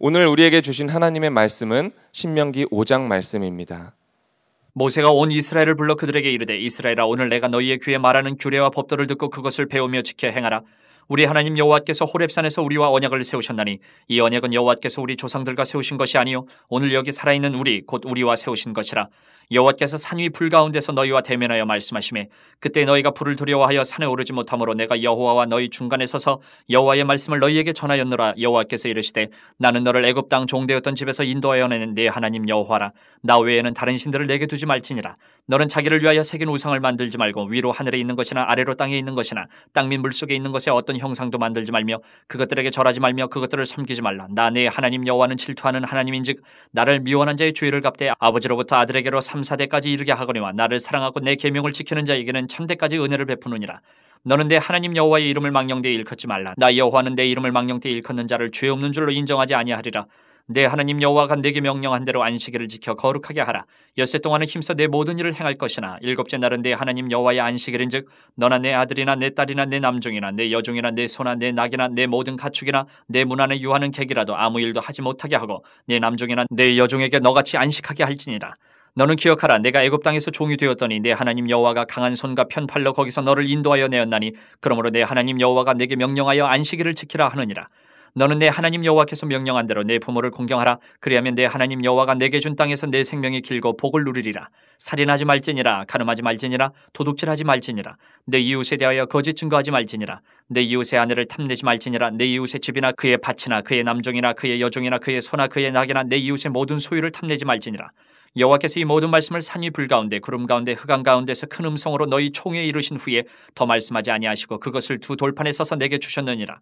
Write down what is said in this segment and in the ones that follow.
오늘 우리에게 주신 하나님의 말씀은 신명기 5장 말씀입니다. 모세가 온 이스라엘을 불러 그들에게 이르되 이스라엘아 오늘 내가 너희의 귀에 말하는 규례와 법도를 듣고 그것을 배우며 지켜 행하라 우리 하나님 여호와께서 호렙산에서 우리와 언약을 세우셨나니 이 언약은 여호와께서 우리 조상들과 세우신 것이 아니요 오늘 여기 살아있는 우리 곧 우리와 세우신 것이라 여호와께서 산 위 불 가운데서 너희와 대면하여 말씀하심에 그때 너희가 불을 두려워하여 산에 오르지 못하므로 내가 여호와와 너희 중간에 서서 여호와의 말씀을 너희에게 전하였노라 여호와께서 이르시되 나는 너를 애굽 땅 종되었던 집에서 인도하여 내는 내 하나님 여호와라 나 외에는 다른 신들을 내게 두지 말지니라 너는 자기를 위하여 새긴 우상을 만들지 말고 위로 하늘에 있는 것이나 아래로 땅에 있는 것이나 땅 밑 물속에 있는 것에 어떤 어떤 형상도 만들지 말며 그것들에게 절하지 말며 그것들을 섬기지 말라. 나내 하나님 여호와는 질투하는 하나님인즉 나를 미워하는 자의 죄를 갚되 아버지로부터 아들에게로 3, 4대까지 이르게 하거니와 나를 사랑하고 내 계명을 지키는 자에게는 천대까지 은혜를 베푸느니라. 너는 내 하나님 여호와의 이름을 망령되이 일컫지 말라. 나 여호와는 내 이름을 망령되이 일컫는 자를 죄 없는 줄로 인정하지 아니하리라. 내 하나님 여호와가 내게 명령한 대로 안식일을 지켜 거룩하게 하라. 엿새 동안은 힘써 내 모든 일을 행할 것이나 일곱째 날은 내 하나님 여호와의 안식일인즉 너나 내 아들이나 내 딸이나 내 남종이나 내 여종이나 내 소나 내 낙이나 내 모든 가축이나 내문 안에 유하는 객이라도 아무 일도 하지 못하게 하고 내 남종이나 내 여종에게 너같이 안식하게 할지니라. 너는 기억하라 내가 애굽 땅에서 종이 되었더니 내 하나님 여호와가 강한 손과 편팔로 거기서 너를 인도하여 내었나니 그러므로 내 하나님 여호와가 내게 명령하여 안식일을 지키라 하느니라 너는 내 하나님 여호와께서 명령한 대로 내 부모를 공경하라. 그리하면 내 하나님 여호와가 내게 준 땅에서 내 생명이 길고 복을 누리리라. 살인하지 말지니라. 가늠하지 말지니라. 도둑질하지 말지니라. 내 이웃에 대하여 거짓 증거하지 말지니라. 내 이웃의 아내를 탐내지 말지니라. 내 이웃의 집이나 그의 밭이나 그의 남종이나 그의 여종이나 그의 소나 그의 낙이나 내 이웃의 모든 소유를 탐내지 말지니라. 여호와께서 이 모든 말씀을 산이 불 가운데 구름 가운데 흑암 가운데서 큰 음성으로 너희 총에 이르신 후에 더 말씀하지 아니하시고 그것을 두 돌판에 써서 내게 주셨느니라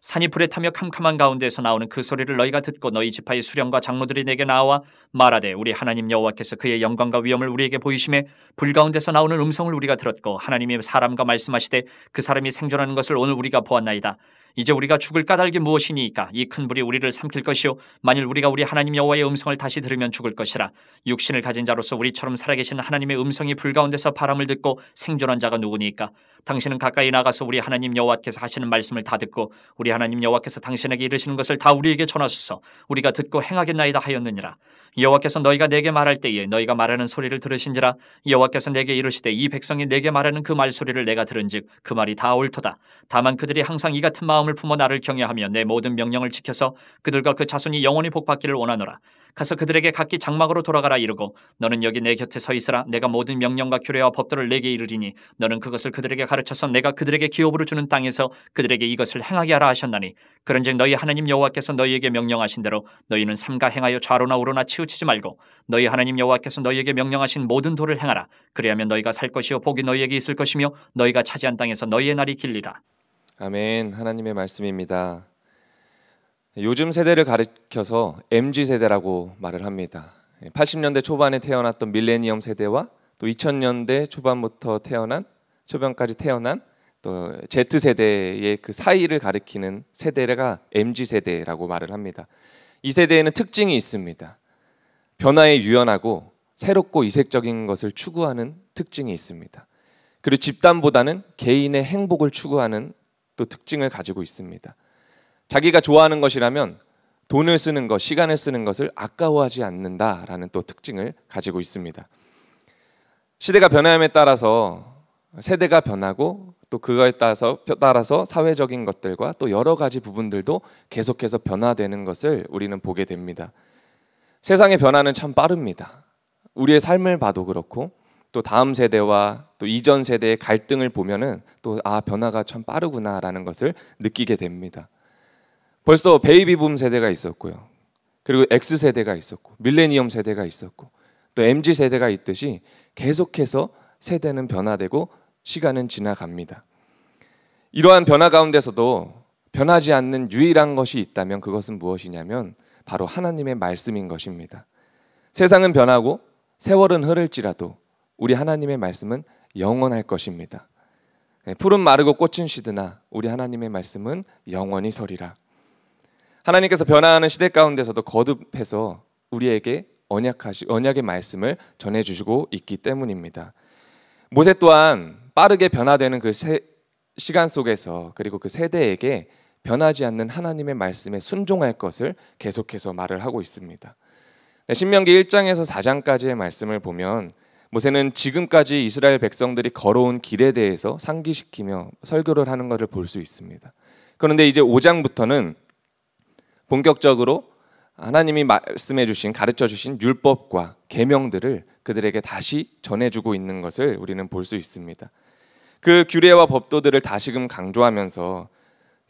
산이 불에 타며 캄캄한 가운데에서 나오는 그 소리를 너희가 듣고 너희 지파의 수령과 장로들이 내게 나와 말하되 우리 하나님 여호와께서 그의 영광과 위엄을 우리에게 보이심에 불 가운데서 나오는 음성을 우리가 들었고 하나님이 사람과 말씀하시되 그 사람이 생존하는 것을 오늘 우리가 보았나이다 이제 우리가 죽을 까닭이 무엇이니까 이 큰 불이 우리를 삼킬 것이요 만일 우리가 우리 하나님 여호와의 음성을 다시 들으면 죽을 것이라 육신을 가진 자로서 우리처럼 살아계신 하나님의 음성이 불 가운데서 바람을 듣고 생존한 자가 누구니까 당신은 가까이 나가서 우리 하나님 여호와께서 하시는 말씀을 다 듣고 우리 하나님 여호와께서 당신에게 이르시는 것을 다 우리에게 전하소서 우리가 듣고 행하겠나이다 하였느니라 여호와께서 너희가 내게 말할 때에 너희가 말하는 소리를 들으신지라 여호와께서 내게 이르시되 이 백성이 내게 말하는 그 말소리를 내가 들은즉 그 말이 다 옳도다 다만 그들이 항상 이 같은 마음을 품어 나를 경외하며 내 모든 명령을 지켜서 그들과 그 자손이 영원히 복받기를 원하노라 가서 그들에게 각기 장막으로 돌아가라 이르고 너는 여기 내 곁에 서 있으라 내가 모든 명령과 규례와 법도를 내게 이르리니 너는 그것을 그들에게 가르쳐서 내가 그들에게 기업으로 주는 땅에서 그들에게 이것을 행하게 하라 하셨나니 그런즉 너희 하나님 여호와께서 너희에게 명령하신 대로 너희는 삼가 행하여 좌로나 우로나 치우치지 말고 너희 하나님 여호와께서 너희에게 명령하신 모든 도를 행하라 그리하면 너희가 살 것이요 복이 너희에게 있을 것이며 너희가 차지한 땅에서 너희의 날이 길리라 아멘 하나님의 말씀입니다. 요즘 세대를 가리켜서 MG 세대라고 말을 합니다. 80년대 예, 초반에 태어났던 밀레니엄 세대와 또 2000년대 초반부터 태어난 초반까지 태어난 또 Z 세대의 그 사이를 가리키는 세대가 MG 세대라고 말을 합니다. 이 세대에는 특징이 있습니다. 변화에 유연하고 새롭고 이색적인 것을 추구하는 특징이 있습니다. 그리고 집단보다는 개인의 행복을 추구하는 또 특징을 가지고 있습니다. 자기가 좋아하는 것이라면 돈을 쓰는 것, 시간을 쓰는 것을 아까워하지 않는다라는 또 특징을 가지고 있습니다. 시대가 변함에 따라서 세대가 변하고 또 그거에 따라서 따라서 사회적인 것들과 또 여러 가지 부분들도 계속해서 변화되는 것을 우리는 보게 됩니다. 세상의 변화는 참 빠릅니다. 우리의 삶을 봐도 그렇고 또 다음 세대와 또 이전 세대의 갈등을 보면은 또아 변화가 참 빠르구나라는 것을 느끼게 됩니다. 벌써 베이비붐 세대가 있었고요. 그리고 X 세대가 있었고 밀레니엄 세대가 있었고 또 MZ 세대가 있듯이 계속해서 세대는 변화되고 시간은 지나갑니다. 이러한 변화 가운데서도 변하지 않는 유일한 것이 있다면 그것은 무엇이냐면 바로 하나님의 말씀인 것입니다. 세상은 변하고 세월은 흐를지라도 우리 하나님의 말씀은 영원할 것입니다. 네, 푸른 마르고 꽃은 시드나 우리 하나님의 말씀은 영원히 서리라. 하나님께서 변화하는 시대 가운데서도 거듭해서 우리에게 언약하시, 언약의 말씀을 전해주시고 있기 때문입니다. 모세 또한 빠르게 변화되는 그 세, 시간 속에서 그리고 그 세대에게 변하지 않는 하나님의 말씀에 순종할 것을 계속해서 말을 하고 있습니다. 네, 신명기 1장에서 4장까지의 말씀을 보면 모세는 지금까지 이스라엘 백성들이 걸어온 길에 대해서 상기시키며 설교를 하는 것을 볼 수 있습니다. 그런데 이제 5장부터는 본격적으로 하나님이 말씀해 주신 가르쳐 주신 율법과 계명들을 그들에게 다시 전해주고 있는 것을 우리는 볼 수 있습니다. 그 규례와 법도들을 다시금 강조하면서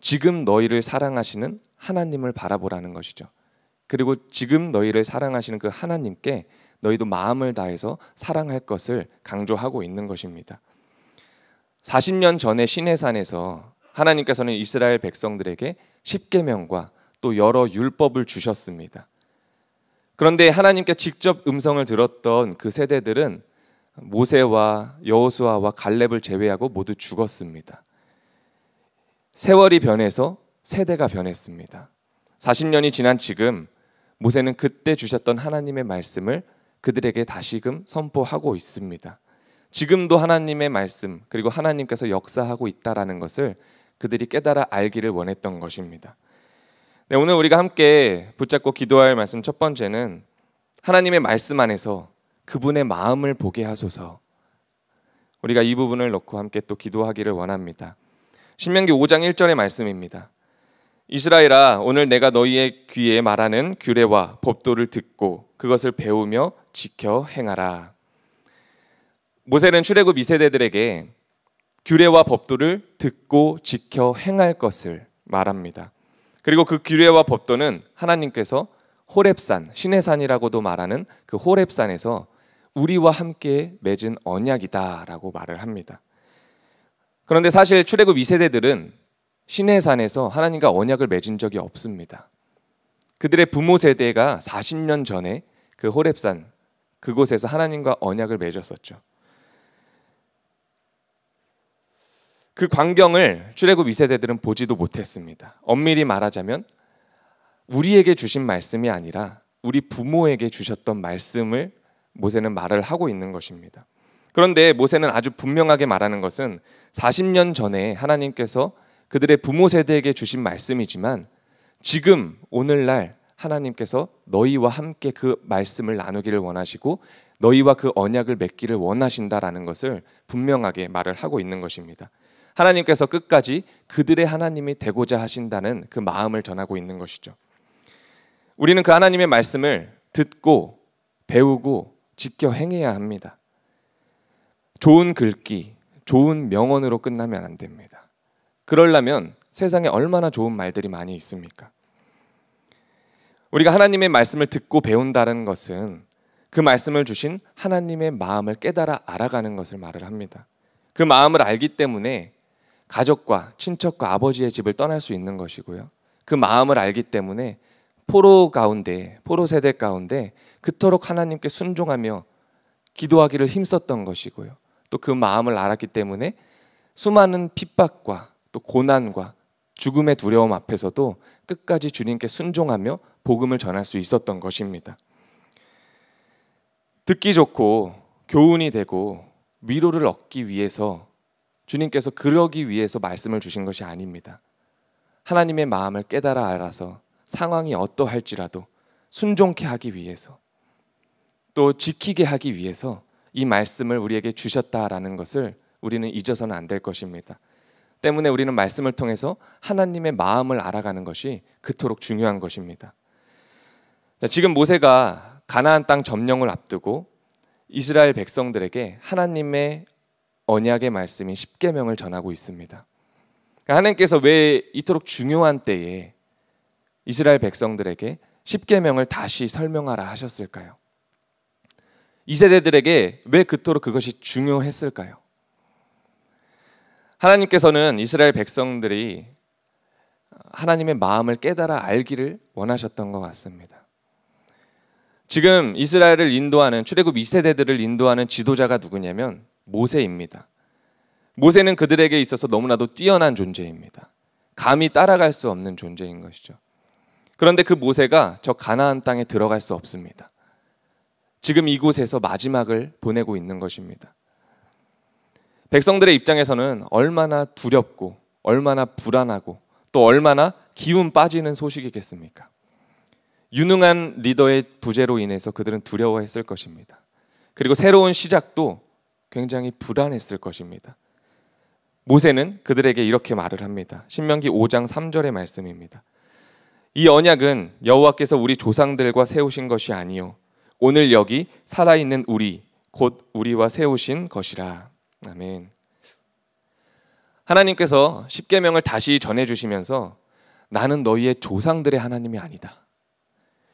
지금 너희를 사랑하시는 하나님을 바라보라는 것이죠. 그리고 지금 너희를 사랑하시는 그 하나님께 너희도 마음을 다해서 사랑할 것을 강조하고 있는 것입니다. 40년 전에 시내산에서 하나님께서는 이스라엘 백성들에게 십계명과 또 여러 율법을 주셨습니다. 그런데 하나님께 직접 음성을 들었던 그 세대들은 모세와 여호수아와 갈렙을 제외하고 모두 죽었습니다. 세월이 변해서 세대가 변했습니다. 40년이 지난 지금 모세는 그때 주셨던 하나님의 말씀을 그들에게 다시금 선포하고 있습니다. 지금도 하나님의 말씀 그리고 하나님께서 역사하고 있다라는 것을 그들이 깨달아 알기를 원했던 것입니다. 네, 오늘 우리가 함께 붙잡고 기도할 말씀 첫 번째는 하나님의 말씀 안에서 그분의 마음을 보게 하소서. 우리가 이 부분을 놓고 함께 또 기도하기를 원합니다. 신명기 5장 1절의 말씀입니다. 이스라엘아 오늘 내가 너희의 귀에 말하는 규례와 법도를 듣고 그것을 배우며 지켜 행하라. 모세는 출애굽 2세대들에게 규례와 법도를 듣고 지켜 행할 것을 말합니다. 그리고 그 규례와 법도는 하나님께서 호렙산 신내산이라고도 말하는 그 호렙산에서 우리와 함께 맺은 언약이다라고 말을 합니다. 그런데 사실 출애굽 2세대들은 신내산에서 하나님과 언약을 맺은 적이 없습니다. 그들의 부모 세대가 40년 전에 그 호렙산 그곳에서 하나님과 언약을 맺었었죠. 그 광경을 출애굽 2세대들은 보지도 못했습니다. 엄밀히 말하자면 우리에게 주신 말씀이 아니라 우리 부모에게 주셨던 말씀을 모세는 말을 하고 있는 것입니다. 그런데 모세는 아주 분명하게 말하는 것은 40년 전에 하나님께서 그들의 부모 세대에게 주신 말씀이지만 지금 오늘날 하나님께서 너희와 함께 그 말씀을 나누기를 원하시고 너희와 그 언약을 맺기를 원하신다라는 것을 분명하게 말을 하고 있는 것입니다. 하나님께서 끝까지 그들의 하나님이 되고자 하신다는 그 마음을 전하고 있는 것이죠. 우리는 그 하나님의 말씀을 듣고 배우고 지켜 행해야 합니다. 좋은 글귀, 좋은 명언으로 끝나면 안 됩니다. 그러려면 세상에 얼마나 좋은 말들이 많이 있습니까? 우리가 하나님의 말씀을 듣고 배운다는 것은 그 말씀을 주신 하나님의 마음을 깨달아 알아가는 것을 말을 합니다. 그 마음을 알기 때문에 가족과 친척과 아버지의 집을 떠날 수 있는 것이고요. 그 마음을 알기 때문에 포로 가운데, 포로 세대 가운데 그토록 하나님께 순종하며 기도하기를 힘썼던 것이고요. 또 그 마음을 알았기 때문에 수많은 핍박과 또 고난과 죽음의 두려움 앞에서도 끝까지 주님께 순종하며 복음을 전할 수 있었던 것입니다. 듣기 좋고 교훈이 되고 위로를 얻기 위해서 주님께서 그러기 위해서 말씀을 주신 것이 아닙니다. 하나님의 마음을 깨달아 알아서 상황이 어떠할지라도 순종케 하기 위해서 또 지키게 하기 위해서 이 말씀을 우리에게 주셨다라는 것을 우리는 잊어서는 안 될 것입니다. 때문에 우리는 말씀을 통해서 하나님의 마음을 알아가는 것이 그토록 중요한 것입니다. 지금 모세가 가나안 땅 점령을 앞두고 이스라엘 백성들에게 하나님의 언약의 말씀인 십계명을 전하고 있습니다. 그러니까 하나님께서 왜 이토록 중요한 때에 이스라엘 백성들에게 십계명을 다시 설명하라 하셨을까요? 이 세대들에게 왜 그토록 그것이 중요했을까요? 하나님께서는 이스라엘 백성들이 하나님의 마음을 깨달아 알기를 원하셨던 것 같습니다. 지금 이스라엘을 인도하는 출애굽 2세대들을 인도하는 지도자가 누구냐면 모세입니다. 모세는 그들에게 있어서 너무나도 뛰어난 존재입니다. 감히 따라갈 수 없는 존재인 것이죠. 그런데 그 모세가 저 가나안 땅에 들어갈 수 없습니다. 지금 이곳에서 마지막을 보내고 있는 것입니다. 백성들의 입장에서는 얼마나 두렵고 얼마나 불안하고 또 얼마나 기운 빠지는 소식이겠습니까? 유능한 리더의 부재로 인해서 그들은 두려워했을 것입니다. 그리고 새로운 시작도 굉장히 불안했을 것입니다. 모세는 그들에게 이렇게 말을 합니다. 신명기 5장 3절의 말씀입니다. 이 언약은 여호와께서 우리 조상들과 세우신 것이 아니요 오늘 여기 살아 있는 우리 곧 우리와 세우신 것이라. 아멘. 하나님께서 십계명을 다시 전해 주시면서 나는 너희의 조상들의 하나님이 아니다.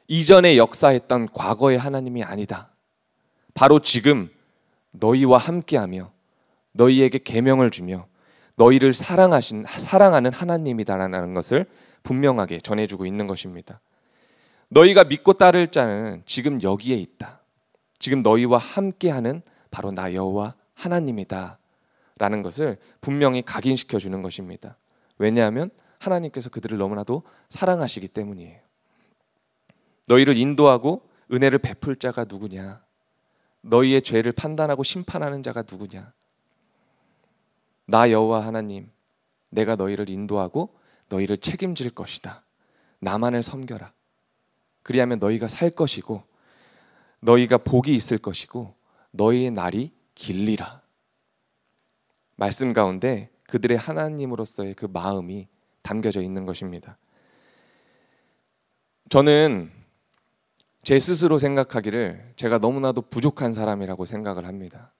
이전에 역사했던 과거의 하나님이 아니다. 바로 지금 너희와 함께하며 너희에게 계명을 주며 너희를 사랑하신 사랑하는 하나님이다라는 것을 분명하게 전해주고 있는 것입니다. 너희가 믿고 따를 자는 지금 여기에 있다. 지금 너희와 함께하는 바로 나 여호와 하나님이다라는 것을 분명히 각인시켜 주는 것입니다. 왜냐하면 하나님께서 그들을 너무나도 사랑하시기 때문이에요. 너희를 인도하고 은혜를 베풀 자가 누구냐? 너희의 죄를 판단하고 심판하는 자가 누구냐? 나 여호와 하나님, 내가 너희를 인도하고 너희를 책임질 것이다. 나만을 섬겨라. 그리하면 너희가 살 것이고 너희가 복이 있을 것이고 너희의 날이 길리라. 말씀 가운데 그들의 하나님으로서의 그 마음이 담겨져 있는 것입니다. 저는 제 스스로 생각하기를 제가 너무나도 부족한 사람이라고 생각을 합니다.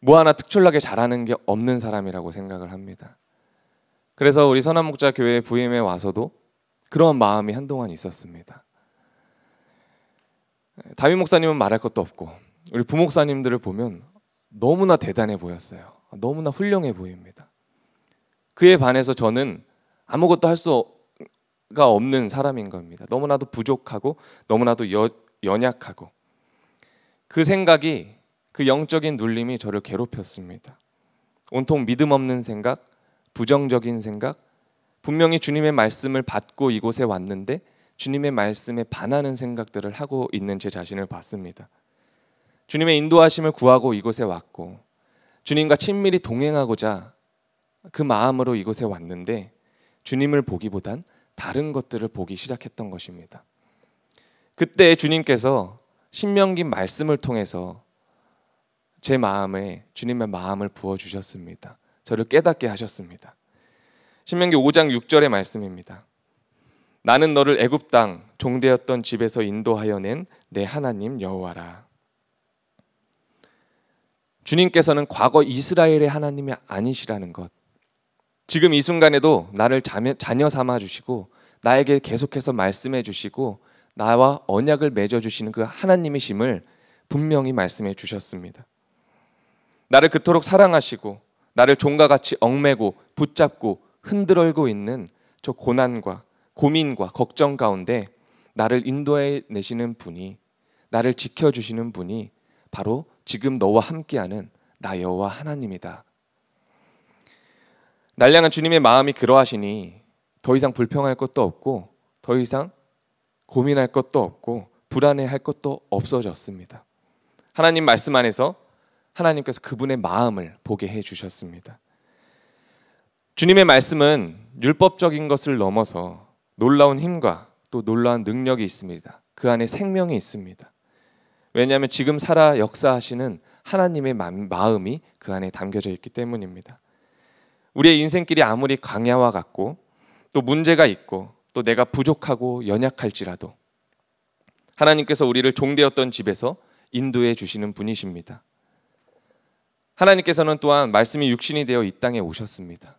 뭐 하나 특출나게 잘하는 게 없는 사람이라고 생각을 합니다. 그래서 우리 선한목자 교회 부임에 와서도 그런 마음이 한동안 있었습니다. 담임 목사님은 말할 것도 없고 우리 부목사님들을 보면 너무나 대단해 보였어요. 너무나 훌륭해 보입니다. 그에 반해서 저는 아무것도 할수 가 없는 사람인 겁니다. 너무나도 부족하고 너무나도 여, 연약하고 그 생각이 그 영적인 눌림이 저를 괴롭혔습니다. 온통 믿음 없는 생각, 부정적인 생각, 분명히 주님의 말씀을 받고 이곳에 왔는데 주님의 말씀에 반하는 생각들을 하고 있는 제 자신을 봤습니다. 주님의 인도하심을 구하고 이곳에 왔고 주님과 친밀히 동행하고자 그 마음으로 이곳에 왔는데 주님을 보기보단 다른 것들을 보기 시작했던 것입니다. 그때 주님께서 신명기 말씀을 통해서 제 마음에 주님의 마음을 부어 주셨습니다. 저를 깨닫게 하셨습니다. 신명기 5장 6절의 말씀입니다. 나는 너를 애굽 땅 종되었던 집에서 인도하여 낸 내 하나님 여호와라. 주님께서는 과거 이스라엘의 하나님이 아니시라는 것, 지금 이 순간에도 나를 자녀 삼아 주시고 나에게 계속해서 말씀해 주시고 나와 언약을 맺어 주시는 그 하나님이심을 분명히 말씀해 주셨습니다. 나를 그토록 사랑하시고 나를 종과 같이 얽매고 붙잡고 흔들고 있는 저 고난과 고민과 걱정 가운데 나를 인도해 내시는 분이 나를 지켜 주시는 분이 바로 지금 너와 함께하는 나 여호와 하나님이다. 날량한 주님의 마음이 그러하시니 더 이상 불평할 것도 없고 더 이상 고민할 것도 없고 불안해할 것도 없어졌습니다. 하나님 말씀 안에서 하나님께서 그분의 마음을 보게 해 주셨습니다. 주님의 말씀은 율법적인 것을 넘어서 놀라운 힘과 또 놀라운 능력이 있습니다. 그 안에 생명이 있습니다. 왜냐하면 지금 살아 역사하시는 하나님의 마음이 그 안에 담겨져 있기 때문입니다. 우리의 인생길이 아무리 강야와 같고 또 문제가 있고 또 내가 부족하고 연약할지라도 하나님께서 우리를 종되었던 집에서 인도해 주시는 분이십니다. 하나님께서는 또한 말씀이 육신이 되어 이 땅에 오셨습니다.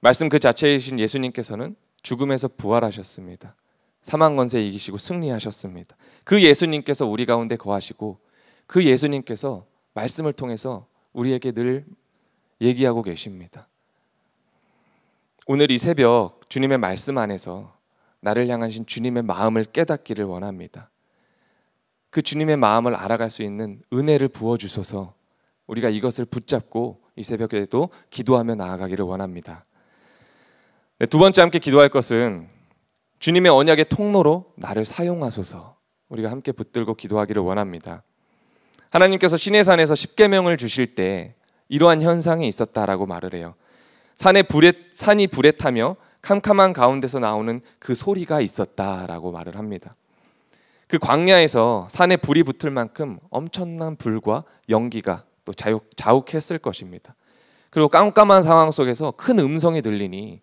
말씀 그 자체이신 예수님께서는 죽음에서 부활하셨습니다. 사망 권세 이기시고 승리하셨습니다. 그 예수님께서 우리 가운데 거하시고 그 예수님께서 말씀을 통해서 우리에게 늘 얘기하고 계십니다. 오늘 이 새벽 주님의 말씀 안에서 나를 향하신 주님의 마음을 깨닫기를 원합니다. 그 주님의 마음을 알아갈 수 있는 은혜를 부어 주소서. 우리가 이것을 붙잡고 이 새벽에도 기도하며 나아가기를 원합니다. 네, 두 번째 함께 기도할 것은 주님의 언약의 통로로 나를 사용하소서. 우리가 함께 붙들고 기도하기를 원합니다. 하나님께서 신의 산에서 십계명을 주실 때 이러한 현상이 있었다라고 말을 해요. 산에 불에 산이 불에 타며 캄캄한 가운데서 나오는 그 소리가 있었다라고 말을 합니다. 그 광야에서 산에 불이 붙을 만큼 엄청난 불과 연기가 또 자욱, 자욱했을 것입니다. 그리고 깜깜한 상황 속에서 큰 음성이 들리니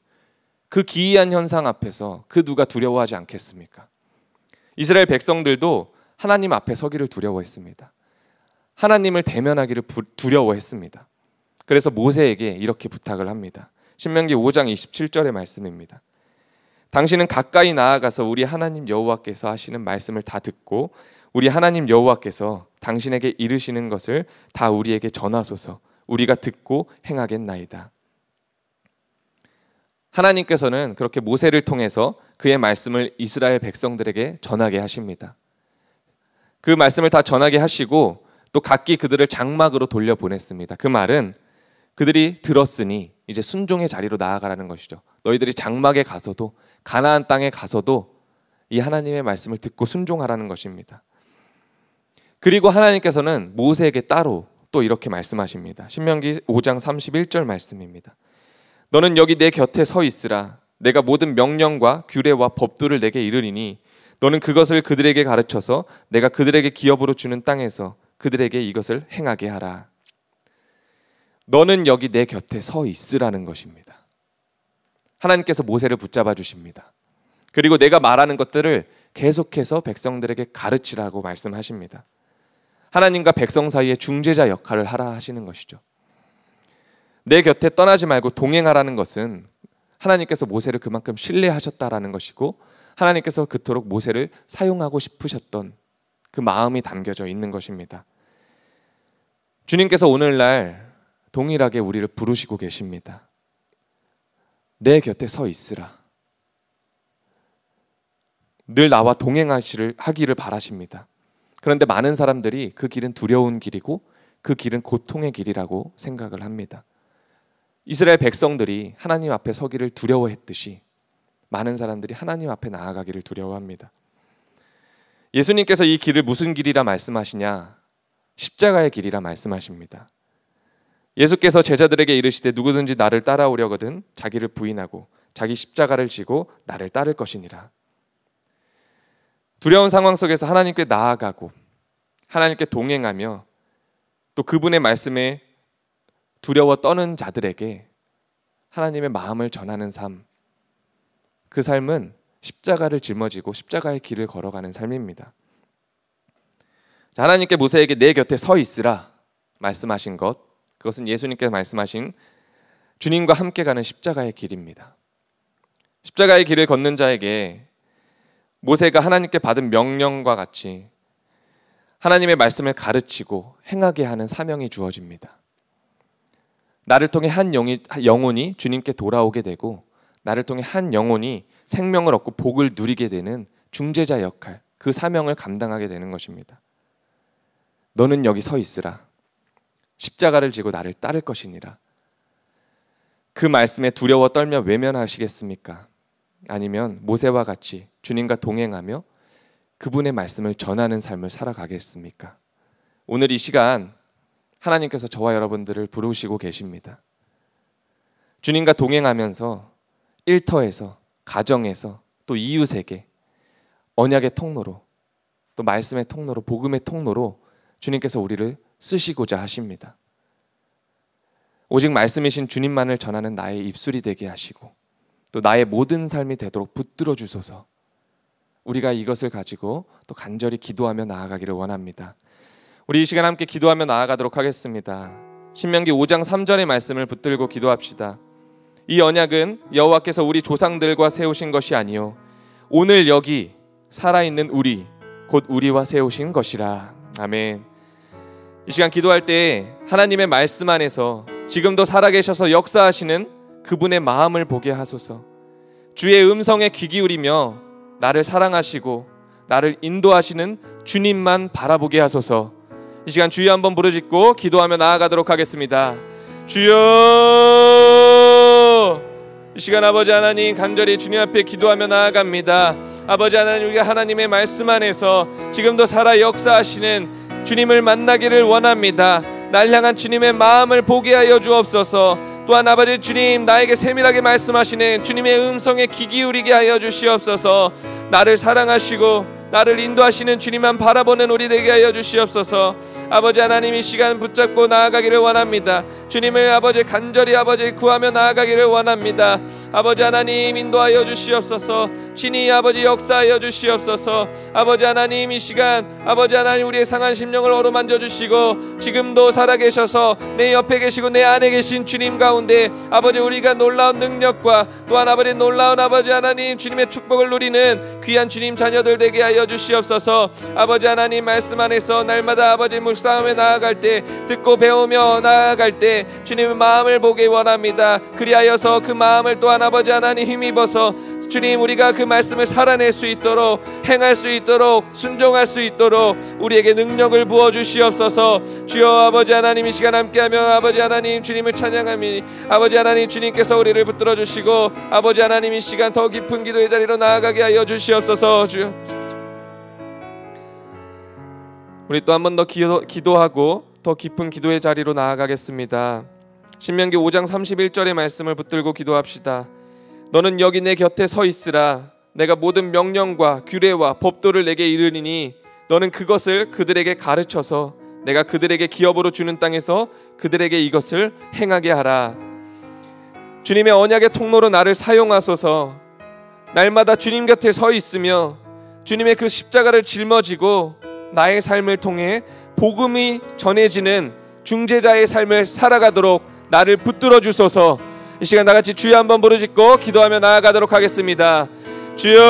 그 기이한 현상 앞에서 그 누가 두려워하지 않겠습니까? 이스라엘 백성들도 하나님 앞에 서기를 두려워했습니다. 하나님을 대면하기를 두려워했습니다. 그래서 모세에게 이렇게 부탁을 합니다. 신명기 5장 27절의 말씀입니다. 당신은 가까이 나아가서 우리 하나님 여호와께서 하시는 말씀을 다 듣고 우리 하나님 여호와께서 당신에게 이르시는 것을 다 우리에게 전하소서. 우리가 듣고 행하겠나이다. 하나님께서는 그렇게 모세를 통해서 그의 말씀을 이스라엘 백성들에게 전하게 하십니다. 그 말씀을 다 전하게 하시고 또 각기 그들을 장막으로 돌려 보냈습니다. 그 말은 그들이 들었으니 이제 순종의 자리로 나아가라는 것이죠. 너희들이 장막에 가서도 가나안 땅에 가서도 이 하나님의 말씀을 듣고 순종하라는 것입니다. 그리고 하나님께서는 모세에게 따로 또 이렇게 말씀하십니다. 신명기 5장 31절 말씀입니다. 너는 여기 내 곁에 서 있으라. 내가 모든 명령과 규례와 법도를 내게 이르리니 너는 그것을 그들에게 가르쳐서 내가 그들에게 기업으로 주는 땅에서 그들에게 이것을 행하게 하라. 너는 여기 내 곁에 서 있으라는 것입니다. 하나님께서 모세를 붙잡아 주십니다. 그리고 내가 말하는 것들을 계속해서 백성들에게 가르치라고 말씀하십니다. 하나님과 백성 사이의 중재자 역할을 하라 하시는 것이죠. 내 곁에 떠나지 말고 동행하라는 것은 하나님께서 모세를 그만큼 신뢰하셨다라는 것이고 하나님께서 그토록 모세를 사용하고 싶으셨던 그 마음이 담겨져 있는 것입니다. 주님께서 오늘날 동일하게 우리를 부르시고 계십니다. 내 곁에 서 있으라. 늘 나와 동행하기를 바라십니다. 그런데 많은 사람들이 그 길은 두려운 길이고 그 길은 고통의 길이라고 생각을 합니다. 이스라엘 백성들이 하나님 앞에 서기를 두려워했듯이 많은 사람들이 하나님 앞에 나아가기를 두려워합니다. 예수님께서 이 길을 무슨 길이라 말씀하시냐? 십자가의 길이라 말씀하십니다. 예수께서 제자들에게 이르시되 누구든지 나를 따라오려거든 자기를 부인하고 자기 십자가를 지고 나를 따를 것이니라. 두려운 상황 속에서 하나님께 나아가고 하나님께 동행하며 또 그분의 말씀에 두려워 떠는 자들에게 하나님의 마음을 전하는 삶. 그 삶은 십자가를 짊어지고 십자가의 길을 걸어가는 삶입니다. 하나님께 모세에게 내 곁에 서 있으라 말씀하신 것 그것은 예수님께서 말씀하신 주님과 함께 가는 십자가의 길입니다. 십자가의 길을 걷는 자에게 모세가 하나님께 받은 명령과 같이 하나님의 말씀을 가르치고 행하게 하는 사명이 주어집니다. 나를 통해 한 영이, 영혼이 주님께 돌아오게 되고 나를 통해 한 영혼이 생명을 얻고 복을 누리게 되는 중재자 역할, 그 사명을 감당하게 되는 것입니다. 너는 여기 서 있으라. 십자가를 지고 나를 따를 것이니라. 그 말씀에 두려워 떨며 외면하시겠습니까? 아니면 모세와 같이 주님과 동행하며 그분의 말씀을 전하는 삶을 살아가겠습니까? 오늘 이 시간 하나님께서 저와 여러분들을 부르시고 계십니다. 주님과 동행하면서 일터에서 가정에서 또 이웃에게 언약의 통로로 또 말씀의 통로로 복음의 통로로 주님께서 우리를 쓰시고자 하십니다. 오직 말씀이신 주님만을 전하는 나의 입술이 되게 하시고 또 나의 모든 삶이 되도록 붙들어 주소서. 우리가 이것을 가지고 또 간절히 기도하며 나아가기를 원합니다. 우리 이 시간 함께 기도하며 나아가도록 하겠습니다. 신명기 5장 3절의 말씀을 붙들고 기도합시다. 이 언약은 여호와께서 우리 조상들과 세우신 것이 아니요 오늘 여기 살아있는 우리 곧 우리와 세우신 것이라. 아멘. 이 시간 기도할 때 하나님의 말씀 안에서 지금도 살아계셔서 역사하시는 그분의 마음을 보게 하소서. 주의 음성에 귀 기울이며 나를 사랑하시고 나를 인도하시는 주님만 바라보게 하소서. 이 시간 주여 한번 부르짖고 기도하며 나아가도록 하겠습니다. 주여! 이 시간 아버지 하나님 간절히 주님 앞에 기도하며 나아갑니다. 아버지 하나님 우리가 하나님의 말씀 안에서 지금도 살아 역사하시는 주님을 만나기를 원합니다. 날 향한 주님의 마음을 보게 하여 주옵소서. 또한 아버지 주님 나에게 세밀하게 말씀하시는 주님의 음성에 귀 기울이게 하여 주시옵소서. 나를 사랑하시고 나를 인도하시는 주님만 바라보는 우리 되게 하여 주시옵소서. 아버지 하나님 이 시간 붙잡고 나아가기를 원합니다. 주님을 아버지 간절히 아버지 구하며 나아가기를 원합니다. 아버지 하나님 인도하여 주시옵소서. 친히 아버지 역사하여 주시옵소서. 아버지 하나님 이 시간 아버지 하나님 우리의 상한 심령을 어루만져 주시고 지금도 살아계셔서 내 옆에 계시고 내 안에 계신 주님 가운데 아버지 우리가 놀라운 능력과 또한 아버지 놀라운 아버지 하나님 주님의 축복을 누리는 귀한 주님 자녀들 되게 하여 하여 주시옵소서 아버지 하나님 말씀 안에서 날마다 아버지 묵상하며 나아갈 때 듣고 배우며 나아갈 때 주님의 마음을 보기 원합니다 그리하여서 그 마음을 또한 아버지 하나님 힘입어서 주님 우리가 그 말씀을 살아낼 수 있도록 행할 수 있도록 순종할 수 있도록 우리에게 능력을 부어 주시옵소서 주여 아버지 하나님 이 시간 함께하며 아버지 하나님 주님을 찬양하니 아버지 하나님 주님께서 우리를 붙들어 주시고 아버지 하나님 이 시간 더 깊은 기도의 자리로 나아가게 하여 주시옵소서 주여 우리 또 한 번 더 기도, 하고더 깊은 기도의 자리로 나아가겠습니다. 신명기 5장 31절의 말씀을 붙들고 기도합시다. 너는 여기 내 곁에 서 있으라. 내가 모든 명령과 규례와 법도를 내게 이르리니 너는 그것을 그들에게 가르쳐서 내가 그들에게 기업으로 주는 땅에서 그들에게 이것을 행하게 하라. 주님의 언약의 통로로 나를 사용하소서. 날마다 주님 곁에 서 있으며 주님의 그 십자가를 짊어지고 나의 삶을 통해 복음이 전해지는 중재자의 삶을 살아가도록 나를 붙들어 주소서 이 시간 나같이 주여 한번 부르짖고 기도하며 나아가도록 하겠습니다 주여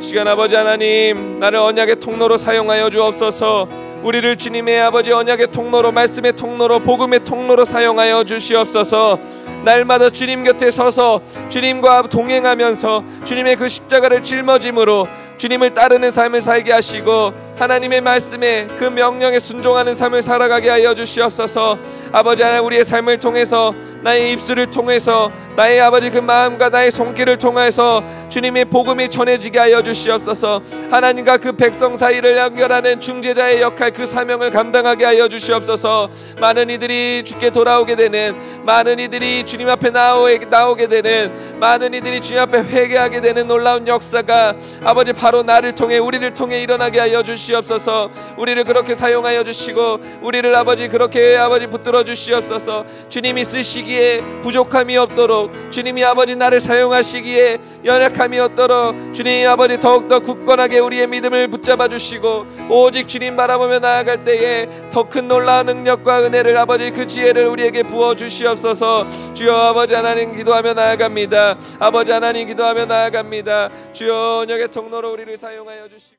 시간 아버지 하나님 나를 언약의 통로로 사용하여 주옵소서 우리를 주님의 아버지 언약의 통로로 말씀의 통로로 복음의 통로로 사용하여 주시옵소서 날마다 주님 곁에 서서 주님과 동행하면서 주님의 그 십자가를 짊어짐으로 주님을 따르는 삶을 살게 하시고 하나님의 말씀에 그 명령에 순종하는 삶을 살아가게 하여 주시옵소서 아버지 하나님 우리의 삶을 통해서 나의 입술을 통해서 나의 아버지 그 마음과 나의 손길을 통해서 주님의 복음이 전해지게 하여 주시옵소서 하나님과 그 백성 사이를 연결하는 중재자의 역할 그 사명을 감당하게 하여 주시옵소서 많은 이들이 주께 돌아오게 되는 많은 이들이 주님 앞에 나오게 되는 많은 이들이 주님 앞에 회개하게 되는 놀라운 역사가 아버지 바로 나를 통해 우리를 통해 일어나게 하여 주시옵소서. 우리를 그렇게 사용하여 주시고 우리를 아버지 그렇게 아버지 붙들어 주시옵소서. 주님이 쓰시기에 부족함이 없도록 주님이 아버지 나를 사용하시기에 연약함이 없도록 주님 이 아버지 더욱더 굳건하게 우리의 믿음을 붙잡아 주시고 오직 주님 바라보며 나아갈 때에 더 큰 놀라운 능력과 은혜를 아버지 그 지혜를 우리에게 부어 주시옵소서. 주여 아버지 하나님 기도하며 나아갑니다. 아버지 하나님 기도하며 나아갑니다. 주여 언약의 통로로 우리를 사용하여 주시고